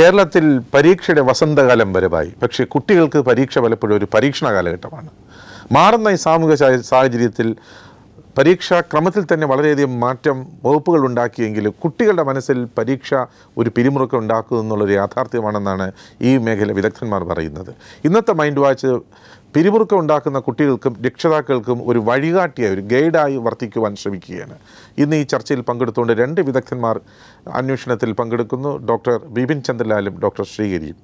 കേരളത്തിൽ പരീക്ഷയുടെ വസന്തകാലം വരവായി പക്ഷേ കുട്ടികൾക്ക് പരീക്ഷ പലപ്പോഴും ഒരു പരീക്ഷണ കാലഘട്ടമാണ് മാറുന്ന ഈ സാമൂഹിക സാഹചര്യത്തിൽ പരീക്ഷാ ക്രമത്തിൽ തന്നെ വളരെയധികം മാറ്റം വകുപ്പുകൾ ഉണ്ടാക്കിയെങ്കിലും കുട്ടികളുടെ മനസ്സിൽ പരീക്ഷ ഒരു പിരിമുറുക്കം ഉണ്ടാക്കുക യാഥാർത്ഥ്യമാണെന്നാണ് ഈ മേഖല വിദഗ്ധന്മാർ പറയുന്നത് ഇന്നത്തെ മൈൻഡ് വാച്ച് പിരിമുറുക്കം ഉണ്ടാക്കുന്ന കുട്ടികൾക്കും രക്ഷിതാക്കൾക്കും ഒരു വഴികാട്ടിയായി ഒരു ഗൈഡായി വർത്തിക്കുവാൻ ശ്രമിക്കുകയാണ് ഇന്ന് ഈ ചർച്ചയിൽ പങ്കെടുത്തുകൊണ്ട് രണ്ട് വിദഗ്ധന്മാർ അന്വേഷണത്തിൽ പങ്കെടുക്കുന്നു ഡോക്ടർ ബിപിൻ ചന്ദ്രലാലും ഡോക്ടർ ശ്രീഗിരിയും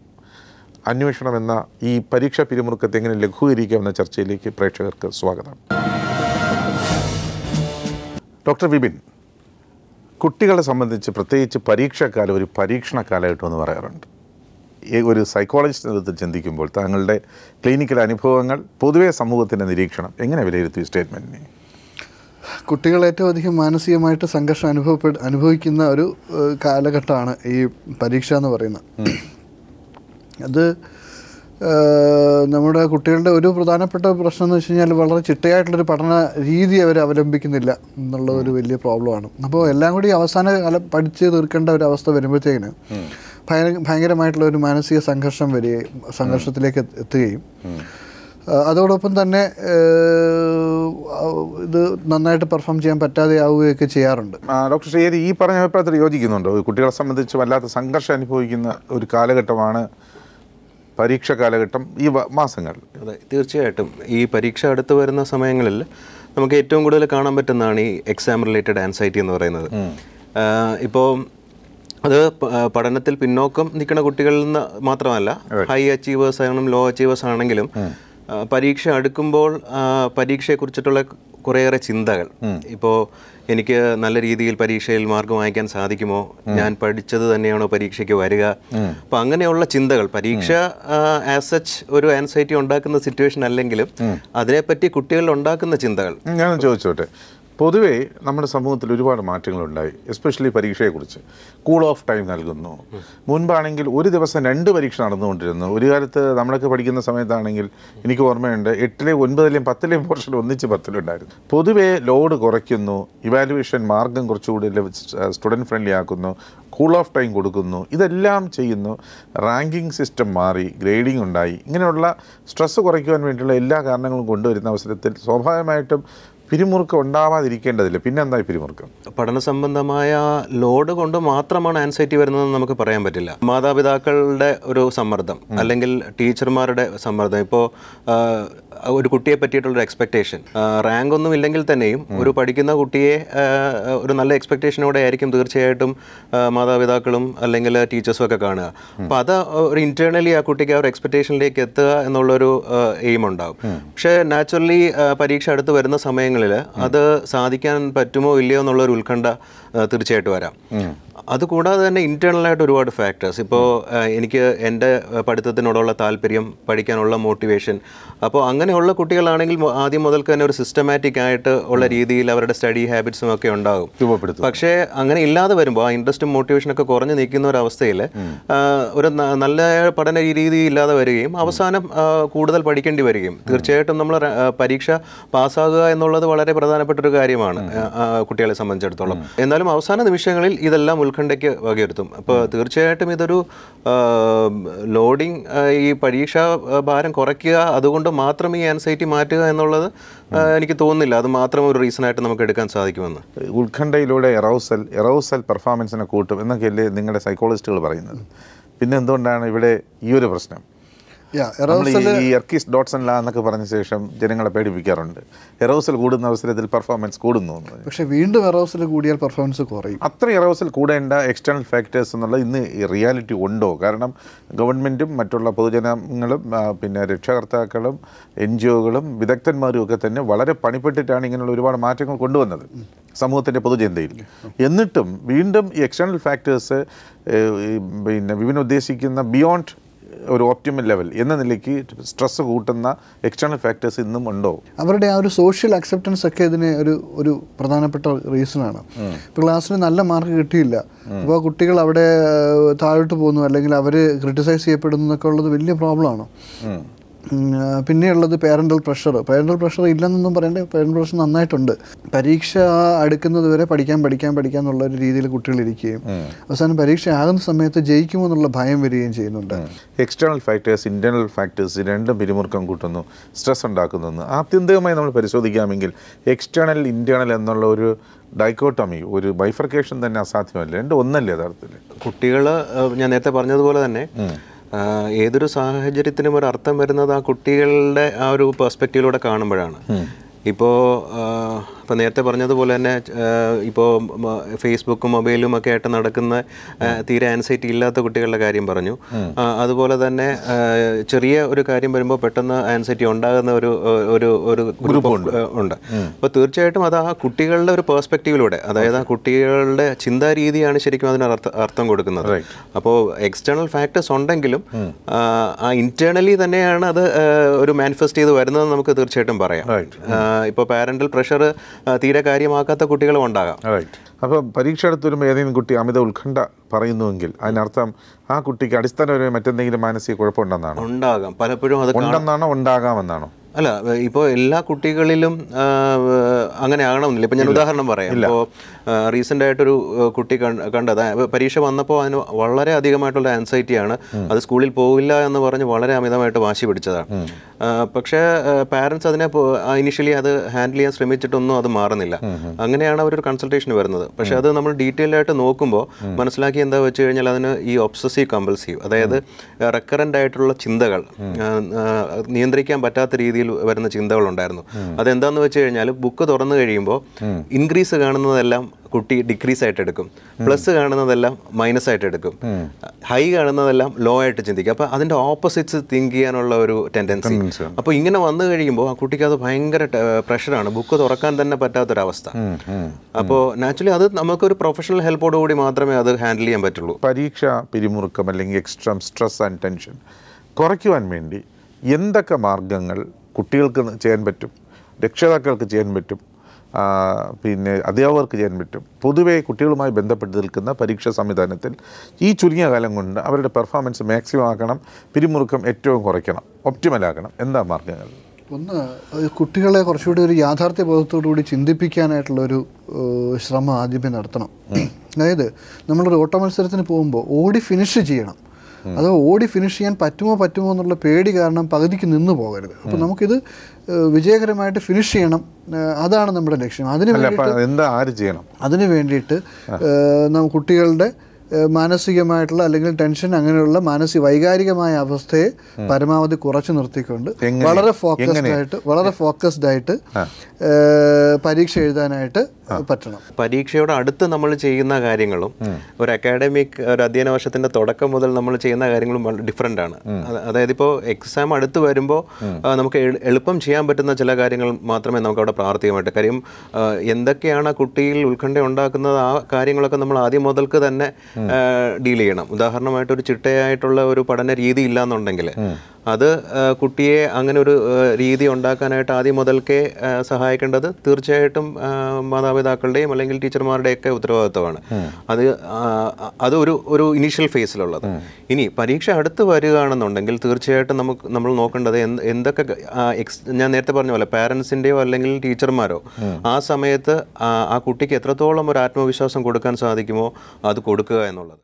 അന്വേഷണം എന്ന ഈ പരീക്ഷാ പിരിമുറുക്കത്തെ എങ്ങനെ ലഘൂകരിക്കാം എന്ന ചർച്ചയിലേക്ക് പ്രേക്ഷകർക്ക് സ്വാഗതം ഡോക്ടർ ബിപിൻ കുട്ടികളെ സംബന്ധിച്ച് പ്രത്യേകിച്ച് പരീക്ഷാക്കാലം ഒരു പരീക്ഷണ കാലഘട്ടം പറയാറുണ്ട് ഒരു സൈക്കോളജിസ്റ്റിൻ്റെ അടുത്ത് ചിന്തിക്കുമ്പോൾ താങ്കളുടെ ക്ലിനിക്കൽ അനുഭവങ്ങൾ പൊതുവേ സമൂഹത്തിൻ്റെ നിരീക്ഷണം എങ്ങനെ വിലയിരുത്തി സ്റ്റേറ്റ്മെൻറ്റിനെ കുട്ടികൾ ഏറ്റവും അധികം മാനസികമായിട്ട് സംഘർഷം അനുഭവപ്പെ അനുഭവിക്കുന്ന ഒരു കാലഘട്ടമാണ് ഈ പരീക്ഷ എന്ന് പറയുന്നത് അത് നമ്മുടെ കുട്ടികളുടെ ഒരു പ്രധാനപ്പെട്ട പ്രശ്നം എന്ന് വെച്ച് കഴിഞ്ഞാൽ വളരെ ചിട്ടയായിട്ടുള്ളൊരു പഠന രീതി അവർ അവലംബിക്കുന്നില്ല എന്നുള്ള ഒരു വലിയ പ്രോബ്ലമാണ് അപ്പോൾ എല്ലാം കൂടി അവസാന കാലം പഠിച്ച് തീർക്കേണ്ട ഒരു അവസ്ഥ വരുമ്പോഴത്തേക്കിന് ഭയങ്കരമായിട്ടുള്ള ഒരു മാനസിക സംഘർഷം വരികയും സംഘർഷത്തിലേക്ക് എത്തുകയും അതോടൊപ്പം തന്നെ ഇത് നന്നായിട്ട് പെർഫോം ചെയ്യാൻ പറ്റാതെ ആവുകയൊക്കെ ചെയ്യാറുണ്ട് ഡോക്ടർ ശ്രീയരി ഈ പറഞ്ഞ അഭിപ്രായത്തിൽ യോജിക്കുന്നുണ്ടോ കുട്ടികളെ സംബന്ധിച്ച് വല്ലാത്ത സംഘർഷം അനുഭവിക്കുന്ന ഒരു കാലഘട്ടമാണ് പരീക്ഷ കാലഘട്ടം ഈ മാസങ്ങൾ അതെ തീർച്ചയായിട്ടും ഈ പരീക്ഷ അടുത്ത് വരുന്ന സമയങ്ങളിൽ നമുക്ക് ഏറ്റവും കൂടുതൽ കാണാൻ പറ്റുന്നതാണ് ഈ എക്സാം റിലേറ്റഡ് ആൻസൈറ്റി എന്ന് പറയുന്നത് ഇപ്പോൾ അത് പഠനത്തിൽ പിന്നോക്കം നിൽക്കുന്ന കുട്ടികളിൽ നിന്ന് മാത്രമല്ല ഹൈ അച്ചീവേഴ്സ് ആണെങ്കിലും ലോ അച്ചീവേഴ്സ് ആണെങ്കിലും പരീക്ഷ അടുക്കുമ്പോൾ പരീക്ഷയെക്കുറിച്ചിട്ടുള്ള കുറേയേറെ ചിന്തകൾ ഇപ്പോൾ എനിക്ക് നല്ല രീതിയിൽ പരീക്ഷയിൽ മാർക്ക് വാങ്ങിക്കാൻ സാധിക്കുമോ ഞാൻ പഠിച്ചത് തന്നെയാണോ പരീക്ഷയ്ക്ക് വരിക അപ്പം അങ്ങനെയുള്ള ചിന്തകൾ പരീക്ഷ ആസ് സച്ച് ഒരു ആൻസൈറ്റി ഉണ്ടാക്കുന്ന സിറ്റുവേഷൻ അല്ലെങ്കിലും അതിനെപ്പറ്റി കുട്ടികളിൽ ഉണ്ടാക്കുന്ന ചിന്തകൾ ഞാൻ ചോദിച്ചോട്ടെ പൊതുവേ നമ്മുടെ സമൂഹത്തിൽ ഒരുപാട് മാറ്റങ്ങളുണ്ടായി എസ്പെഷ്യലി പരീക്ഷയെക്കുറിച്ച് കൂൾ ഓഫ് ടൈം നൽകുന്നു മുൻപാണെങ്കിൽ ഒരു ദിവസം രണ്ട് പരീക്ഷ നടന്നുകൊണ്ടിരുന്നു ഒരു കാലത്ത് നമ്മളൊക്കെ പഠിക്കുന്ന സമയത്താണെങ്കിൽ എനിക്ക് ഓർമ്മയുണ്ട് എട്ടിലെയും ഒൻപതിലെയും പത്തിലെയും പോർഷൻ ഒന്നിച്ച് പത്തിലുണ്ടായിരുന്നു പൊതുവേ ലോഡ് കുറയ്ക്കുന്നു ഇവാലുവേഷൻ മാർഗം കുറച്ചുകൂടി സ്റ്റുഡൻറ്റ് ഫ്രണ്ട്ലി ആക്കുന്നു കൂൾ ഓഫ് ടൈം കൊടുക്കുന്നു ഇതെല്ലാം ചെയ്യുന്നു റാങ്കിങ് സിസ്റ്റം മാറി ഗ്രേഡിംഗ് ഉണ്ടായി ഇങ്ങനെയുള്ള സ്ട്രെസ്സ് കുറയ്ക്കുവാൻ വേണ്ടിയുള്ള എല്ലാ കാരണങ്ങളും കൊണ്ടുവരുന്ന അവസരത്തിൽ സ്വാഭാവികമായിട്ടും പിരിമുറുക്കം ഉണ്ടാവാതിരിക്കേണ്ടതില്ല പിന്നെ എന്താ പിരിമുറുക്കം പഠന സംബന്ധമായ ലോഡ് കൊണ്ട് മാത്രമാണ് ആൻസൈറ്റി വരുന്നതെന്ന് നമുക്ക് പറയാൻ പറ്റില്ല മാതാപിതാക്കളുടെ ഒരു സമ്മർദ്ദം അല്ലെങ്കിൽ ടീച്ചർമാരുടെ സമ്മർദ്ദം ഇപ്പോൾ ഒരു കുട്ടിയെ പറ്റിയിട്ടുള്ളൊരു എക്സ്പെക്ടേഷൻ റാങ്ക് ഒന്നും ഇല്ലെങ്കിൽ തന്നെയും ഒരു പഠിക്കുന്ന കുട്ടിയെ ഒരു നല്ല എക്സ്പെക്ടേഷനോടെ ആയിരിക്കും തീർച്ചയായിട്ടും മാതാപിതാക്കളും അല്ലെങ്കിൽ ടീച്ചേഴ്സും ഒക്കെ കാണുക അപ്പോൾ അത് ഒരു ഇൻറ്റേർണലി ആ കുട്ടിക്ക് ആ ഒരു എക്സ്പെക്ടേഷനിലേക്ക് എത്തുക എന്നുള്ളൊരു എയിം ഉണ്ടാകും പക്ഷേ നാച്ചുറലി പരീക്ഷ അടുത്ത് വരുന്ന സമയങ്ങളിൽ അത് സാധിക്കാൻ പറ്റുമോ ഇല്ലയോ എന്നുള്ളൊരു ഉത്കണ്ഠ തീർച്ചയായിട്ടും വരാം അതുകൂടാതെ തന്നെ ഇൻറ്റേർണലായിട്ട് ഒരുപാട് ഫാക്ടേഴ്സ് ഇപ്പോൾ എനിക്ക് എൻ്റെ പഠിത്തത്തിനോടുള്ള താല്പര്യം പഠിക്കാനുള്ള മോട്ടിവേഷൻ അപ്പോൾ അങ്ങനെയുള്ള കുട്ടികളാണെങ്കിൽ ആദ്യം മുതൽക്ക് തന്നെ ഒരു സിസ്റ്റമാറ്റിക് ആയിട്ട് ഉള്ള രീതിയിൽ അവരുടെ സ്റ്റഡി ഹാബിറ്റ്സും ഒക്കെ ഉണ്ടാകും രൂപപ്പെടുത്തും പക്ഷേ അങ്ങനെ ഇല്ലാതെ വരുമ്പോൾ ആ ഇൻട്രസ്റ്റും മോട്ടിവേഷനൊക്കെ കുറഞ്ഞു നിൽക്കുന്ന ഒരു അവസ്ഥയിൽ ഒരു നല്ല പഠന രീതി ഇല്ലാതെ വരികയും അവസാനം കൂടുതൽ പഠിക്കേണ്ടി വരികയും തീർച്ചയായിട്ടും നമ്മൾ പരീക്ഷ പാസ്സാകുക എന്നുള്ളത് വളരെ പ്രധാനപ്പെട്ട ഒരു കാര്യമാണ് കുട്ടികളെ സംബന്ധിച്ചിടത്തോളം എന്നാലും അവസാന നിമിഷങ്ങളിൽ ഇതെല്ലാം ഉത്കണ്ഠയ്ക്ക് വകയിരുത്തും അപ്പോൾ തീർച്ചയായിട്ടും ഇതൊരു ലോഡിങ് ഈ പരീക്ഷാ ഭാരം കുറയ്ക്കുക അതുകൊണ്ട് മാത്രം ഈ ആൻസൈറ്റി മാറ്റുക എന്നുള്ളത് എനിക്ക് തോന്നുന്നില്ല അത് മാത്രം ഒരു റീസണായിട്ട് നമുക്ക് എടുക്കാൻ സാധിക്കുമെന്ന് ഉത്കണ്ഠയിലൂടെ എറൗസൽ എറൗസൽ പെർഫോമൻസിനെ കൂട്ടും എന്നൊക്കെയല്ലേ നിങ്ങളുടെ സൈക്കോളജിസ്റ്റുകൾ പറയുന്നത് പിന്നെ എന്തുകൊണ്ടാണ് ഇവിടെ ഈ ഒരു പ്രശ്നം ഈ എർക്കിസ് ലാ എന്നൊക്കെ പറഞ്ഞ ശേഷം ജനങ്ങളെ പേടിപ്പിക്കാറുണ്ട് എറോസൽ കൂടുന്ന അവസരത്തിൽ പെർഫോമൻസ് കൂടുന്നു പക്ഷേ വീണ്ടും എറോസൽ കൂടിയാൽ പെർഫോമൻസ് കുറയും അത്ര എറോസൽ കൂടേണ്ട എക്സ്റ്റേണൽ ഫാക്ടേഴ്സ് എന്നുള്ളത് ഇന്ന് റിയാലിറ്റി ഉണ്ടോ കാരണം ഗവൺമെൻറ്റും മറ്റുള്ള പൊതുജനങ്ങളും പിന്നെ രക്ഷകർത്താക്കളും എൻ ജി ഒകളും വിദഗ്ധന്മാരും ഒക്കെ തന്നെ വളരെ പണിപ്പെട്ടിട്ടാണ് ഇങ്ങനെയുള്ള ഒരുപാട് മാറ്റങ്ങൾ കൊണ്ടുവന്നത് സമൂഹത്തിൻ്റെ പൊതുചിന്തയിൽ എന്നിട്ടും വീണ്ടും ഈ എക്സ്റ്റേണൽ ഫാക്ടേഴ്സ് പിന്നെ വിവിധ ഉദ്ദേശിക്കുന്ന ബിയോണ്ട് ഒരു ഓപ്റ്റിമൽ ലെവൽ എന്ന നിലയ്ക്ക് സ്ട്രെസ് കൂട്ടുന്ന എക്സ്റ്റേണൽ ഫാക്ടേഴ്സ് ഇന്നും ഉണ്ടോ അവരുടെ ആ ഒരു സോഷ്യൽ അക്സെപ്റ്റൻസ് ഒക്കെ ഇതിന് ഒരു ഒരു പ്രധാനപ്പെട്ട റീസണാണ് ഇപ്പോൾ ക്ലാസ്സിന് നല്ല മാർക്ക് കിട്ടിയില്ല അപ്പോൾ കുട്ടികൾ അവിടെ താഴോട്ട് പോകുന്നു അല്ലെങ്കിൽ അവർ ക്രിട്ടിസൈസ് ചെയ്യപ്പെടുന്നു എന്നൊക്കെ ഉള്ളത് വലിയ പ്രോബ്ലമാണ് പിന്നെയുള്ളത് പേരൻ്റൽ പ്രഷർ പേരൻ്റൽ പ്രഷർ ഇല്ലെന്നൊന്നും പറയണ്ടേ പേരൻ്റൽ പ്രഷർ നന്നായിട്ടുണ്ട് പരീക്ഷ അടുക്കുന്നത് വരെ പഠിക്കാൻ പഠിക്കാൻ പഠിക്കാൻ എന്നുള്ള ഒരു രീതിയിൽ കുട്ടികളിരിക്കുകയും അവസാനം പരീക്ഷ ആകുന്ന സമയത്ത് ജയിക്കുമോ എന്നുള്ള ഭയം വരികയും ചെയ്യുന്നുണ്ട് എക്സ്റ്റേണൽ ഫാക്ടേഴ്സ് ഇന്റേണൽ ഫാക്ടേഴ്സ് രണ്ടും പിരിമുറുക്കം കൂട്ടുന്നു സ്ട്രെസ് ഉണ്ടാക്കുന്നു ആത്യന്തികമായി നമ്മൾ പരിശോധിക്കാമെങ്കിൽ എക്സ്റ്റേണൽ ഇൻറ്റേണൽ എന്നുള്ള ഒരു ഡൈക്കോട്ടമി ഒരു ബൈഫർക്കേഷൻ തന്നെ അസാധ്യമല്ല രണ്ട് ഒന്നല്ലേ യഥാർത്ഥത്തിൽ കുട്ടികൾ ഞാൻ നേരത്തെ പറഞ്ഞതുപോലെ തന്നെ ഏതൊരു സാഹചര്യത്തിനും ഒരു അർത്ഥം വരുന്നത് ആ കുട്ടികളുടെ ആ ഒരു പെർസ്പെക്റ്റീവിലൂടെ കാണുമ്പോഴാണ് ഇപ്പോൾ ഇപ്പോൾ നേരത്തെ പറഞ്ഞതുപോലെ തന്നെ ഇപ്പോൾ ഫേസ്ബുക്കും മൊബൈലും ഒക്കെ ആയിട്ട് നടക്കുന്ന തീരെ ആൻസൈറ്റി ഇല്ലാത്ത കുട്ടികളുടെ കാര്യം പറഞ്ഞു അതുപോലെ തന്നെ ചെറിയ ഒരു കാര്യം വരുമ്പോൾ പെട്ടെന്ന് ആൻസൈറ്റി ഉണ്ടാകുന്ന ഒരു ഒരു ഒരു ഗ്രൂപ്പ് ഉണ്ട് അപ്പോൾ തീർച്ചയായിട്ടും അത് ആ കുട്ടികളുടെ ഒരു പേഴ്സ്പെക്റ്റീവിലൂടെ അതായത് ആ കുട്ടികളുടെ ചിന്താ രീതിയാണ് ശരിക്കും അതിന് അർത്ഥം കൊടുക്കുന്നത് അപ്പോൾ എക്സ്റ്റേണൽ ഫാക്ടേഴ്സ് ഉണ്ടെങ്കിലും ആ ഇന്റേണലി തന്നെയാണ് അത് ഒരു മാനിഫെസ്റ്റ് ചെയ്ത് വരുന്നത് നമുക്ക് തീർച്ചയായിട്ടും പറയാം ഇപ്പോൾ പാരന്റൽ പ്രഷർ തീരെ കാര്യമാക്കാത്ത കുട്ടികളും ഉണ്ടാകാം അപ്പോൾ പരീക്ഷ എടുത്ത് വരുമ്പോൾ ഏതെങ്കിലും കുട്ടി അമിത ഉത്കണ്ഠ പറയുന്നുവെങ്കിൽ അതിനർത്ഥം ആ കുട്ടിക്ക് അടിസ്ഥാനപരമായി മറ്റെന്തെങ്കിലും മാനസിക കുഴപ്പമുണ്ടെന്നാണ് ഉണ്ടാകാം പലപ്പോഴും അത് ഉണ്ടെന്നാണോ ഉണ്ടാകാമെന്നാണോ അല്ല ഇപ്പോൾ എല്ലാ കുട്ടികളിലും അങ്ങനെ ആകണമെന്നില്ല ഇപ്പം ഞാൻ ഉദാഹരണം പറയാം ഇപ്പോൾ റീസെൻ്റ് ആയിട്ടൊരു കുട്ടി കണ്ടത് പരീക്ഷ വന്നപ്പോൾ അതിന് വളരെ അധികമായിട്ടുള്ള ആൻസൈറ്റിയാണ് അത് സ്കൂളിൽ പോകില്ല എന്ന് പറഞ്ഞ് വളരെ അമിതമായിട്ട് വാശി പിടിച്ചതാണ് പക്ഷേ പാരൻസ് അതിനെ ഇനിഷ്യലി അത് ഹാൻഡിൽ ചെയ്യാൻ ശ്രമിച്ചിട്ടൊന്നും അത് മാറുന്നില്ല അങ്ങനെയാണ് അവരൊരു കൺസൾട്ടേഷൻ വരുന്നത് പക്ഷേ അത് നമ്മൾ ഡീറ്റെയിൽ ആയിട്ട് നോക്കുമ്പോൾ മനസ്സിലാക്കി എന്താ വെച്ച് കഴിഞ്ഞാൽ അതിന് ഈ ഒബ്സസീവ് കമ്പൽസീവ് അതായത് റെക്കറൻ്റ് ആയിട്ടുള്ള ചിന്തകൾ നിയന്ത്രിക്കാൻ പറ്റാത്ത രീതിയിൽ രീതിയിൽ വരുന്ന ചിന്തകളുണ്ടായിരുന്നു അതെന്താന്ന് വെച്ച് കഴിഞ്ഞാൽ ബുക്ക് തുറന്നു കഴിയുമ്പോൾ ഇൻക്രീസ് കാണുന്നതെല്ലാം കുട്ടി ഡിക്രീസ് ആയിട്ട് എടുക്കും പ്ലസ് കാണുന്നതെല്ലാം മൈനസ് ആയിട്ട് എടുക്കും ഹൈ കാണുന്നതെല്ലാം ലോ ആയിട്ട് ചിന്തിക്കും അപ്പോൾ അതിൻ്റെ ഓപ്പോസിറ്റ്സ് തിങ്ക് ചെയ്യാനുള്ള ഒരു ടെൻഡൻസി അപ്പോൾ ഇങ്ങനെ വന്നു കഴിയുമ്പോൾ ആ കുട്ടിക്ക് അത് ഭയങ്കര പ്രഷറാണ് ബുക്ക് തുറക്കാൻ തന്നെ പറ്റാത്തൊരവസ്ഥ അപ്പോൾ നാച്ചുറലി അത് നമുക്കൊരു പ്രൊഫഷണൽ ഹെൽപ്പോടുകൂടി മാത്രമേ അത് ഹാൻഡിൽ ചെയ്യാൻ പറ്റുള്ളൂ പരീക്ഷ പിരിമുറുക്കം അല്ലെങ്കിൽ എക്സ്ട്രാ സ്ട്രെസ് ആൻഡ് ടെൻഷൻ കുറയ്ക്കുവാൻ വേണ്ടി എന്തൊക്കെ മാർഗങ്ങൾ കുട്ടികൾക്ക് ചെയ്യാൻ പറ്റും രക്ഷിതാക്കൾക്ക് ചെയ്യാൻ പറ്റും പിന്നെ അധ്യാപകർക്ക് ചെയ്യാൻ പറ്റും പൊതുവെ കുട്ടികളുമായി ബന്ധപ്പെട്ട് നിൽക്കുന്ന പരീക്ഷാ സംവിധാനത്തിൽ ഈ ചുരുങ്ങിയ കാലം കൊണ്ട് അവരുടെ പെർഫോമൻസ് മാക്സിമം ആക്കണം പിരിമുറുക്കം ഏറ്റവും കുറയ്ക്കണം ഒപ്റ്റിമലാക്കണം എന്താ മാർഗങ്ങൾ ഒന്ന് കുട്ടികളെ കുറച്ചുകൂടി ഒരു യാഥാർത്ഥ്യ ബോധത്തോടുകൂടി ചിന്തിപ്പിക്കാനായിട്ടുള്ള ഒരു ശ്രമം ആദ്യമേ നടത്തണം അതായത് നമ്മളൊരു ഓട്ടമത്സരത്തിന് പോകുമ്പോൾ ഓടി ഫിനിഷ് ചെയ്യണം അത് ഓടി ഫിനിഷ് ചെയ്യാൻ പറ്റുമോ പറ്റുമോ എന്നുള്ള പേടി കാരണം പകുതിക്ക് നിന്ന് പോകരുത് അപ്പോൾ നമുക്കിത് വിജയകരമായിട്ട് ഫിനിഷ് ചെയ്യണം അതാണ് നമ്മുടെ ലക്ഷ്യം അതിന് വേണ്ടിയിട്ട് അതിന് വേണ്ടിയിട്ട് കുട്ടികളുടെ മാനസികമായിട്ടുള്ള അല്ലെങ്കിൽ ടെൻഷൻ അങ്ങനെയുള്ള മാനസിക വൈകാരികമായ അവസ്ഥയെ പരമാവധി കുറച്ചു നിർത്തിക്കൊണ്ട് വളരെ ഫോക്കസ്ഡ് ആയിട്ട് വളരെ ഫോക്കസ്ഡ് ആയിട്ട് പരീക്ഷ എഴുതാനായിട്ട് പറ്റണം പരീക്ഷയോട് അടുത്ത് നമ്മൾ ചെയ്യുന്ന കാര്യങ്ങളും ഒരു അക്കാഡമിക് ഒരു അധ്യയന വർഷത്തിന്റെ തുടക്കം മുതൽ നമ്മൾ ചെയ്യുന്ന കാര്യങ്ങളും ഡിഫറെൻ്റ് ആണ് അതായത് ഇപ്പോൾ എക്സാം അടുത്ത് വരുമ്പോൾ നമുക്ക് എളുപ്പം ചെയ്യാൻ പറ്റുന്ന ചില കാര്യങ്ങൾ മാത്രമേ നമുക്ക് അവിടെ പ്രാർത്ഥികമായിട്ട് കാര്യം എന്തൊക്കെയാണ് കുട്ടിയിൽ ഉത്കണ്ഠ ഉണ്ടാക്കുന്നത് ആ കാര്യങ്ങളൊക്കെ നമ്മൾ ആദ്യം മുതൽക്ക് തന്നെ ഡീൽ ചെയ്യണം ഉദാഹരണമായിട്ട് ഒരു ചിട്ടയായിട്ടുള്ള ഒരു പഠന രീതി ഇല്ല എന്നുണ്ടെങ്കിൽ അത് കുട്ടിയെ അങ്ങനെ ഒരു രീതി ഉണ്ടാക്കാനായിട്ട് ആദ്യം മുതൽക്കേ സഹായിക്കേണ്ടത് തീർച്ചയായിട്ടും മാതാപിതാക്കളുടെയും അല്ലെങ്കിൽ ടീച്ചർമാരുടെയൊക്കെ ഉത്തരവാദിത്വമാണ് അത് അത് ഒരു ഒരു ഇനീഷ്യൽ ഫേസിലുള്ളത് ഇനി പരീക്ഷ അടുത്ത് വരികയാണെന്നുണ്ടെങ്കിൽ തീർച്ചയായിട്ടും നമുക്ക് നമ്മൾ നോക്കേണ്ടത് എന്തൊക്കെ ഞാൻ നേരത്തെ പറഞ്ഞ പോലെ പാരൻസിൻ്റെയോ അല്ലെങ്കിൽ ടീച്ചർമാരോ ആ സമയത്ത് ആ കുട്ടിക്ക് എത്രത്തോളം ഒരു ആത്മവിശ്വാസം കൊടുക്കാൻ സാധിക്കുമോ അത് കൊടുക്കുക എന്നുള്ളത്